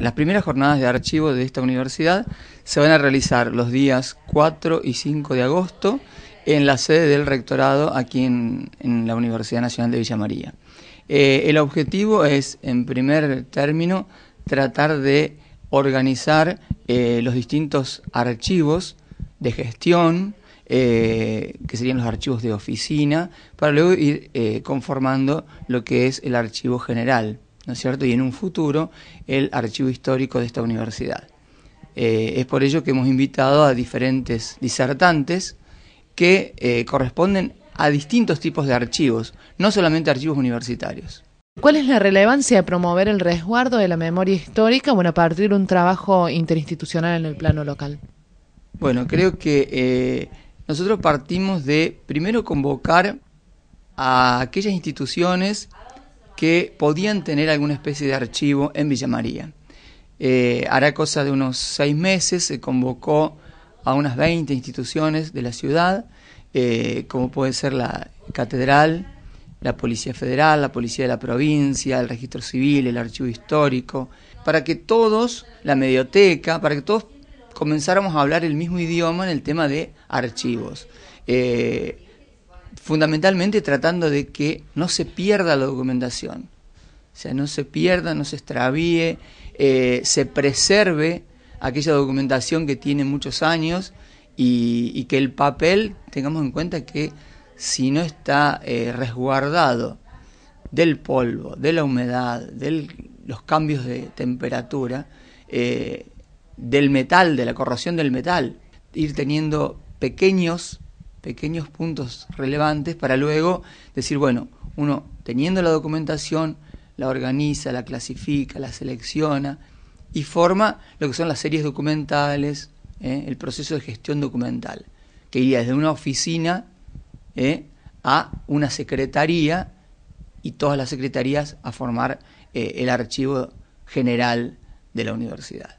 Las primeras jornadas de archivo de esta universidad se van a realizar los días 4 y 5 de agosto en la sede del rectorado aquí en, la Universidad Nacional de Villa María. Eh, el objetivo es, en primer término, tratar de organizar eh, los distintos archivos de gestión, eh, que serían los archivos de oficina, para luego ir conformando lo que es el archivo general. ¿no es cierto? Y en un futuro el archivo histórico de esta universidad. Eh, es por ello que hemos invitado a diferentes disertantes que eh, corresponden a distintos tipos de archivos, no solamente archivos universitarios. ¿Cuál es la relevancia de promover el resguardo de la memoria histórica bueno, a partir de un trabajo interinstitucional en el plano local? Bueno, creo que eh, nosotros partimos de primero convocar a aquellas instituciones que podían tener alguna especie de archivo en Villa María. Eh, hará cosa de unos seis meses se convocó a unas 20 instituciones de la ciudad, eh, como puede ser la Catedral, la Policía Federal, la Policía de la Provincia, el Registro Civil, el Archivo Histórico, para que todos, la Medioteca, para que todos comenzáramos a hablar el mismo idioma en el tema de archivos. Eh, fundamentalmente tratando de que no se pierda la documentación, o sea, no se pierda, no se extravíe, eh, se preserve aquella documentación que tiene muchos años y, que el papel, tengamos en cuenta que si no está eh, resguardado del polvo, de la humedad, de los cambios de temperatura, eh, del metal, de la corrosión del metal, ir teniendo pequeños pequeños puntos relevantes para luego decir, bueno, uno teniendo la documentación, la organiza, la clasifica, la selecciona y forma lo que son las series documentales, ¿eh? el proceso de gestión documental, que iría desde una oficina ¿eh? a una secretaría y todas las secretarías a formar eh, el archivo general de la universidad.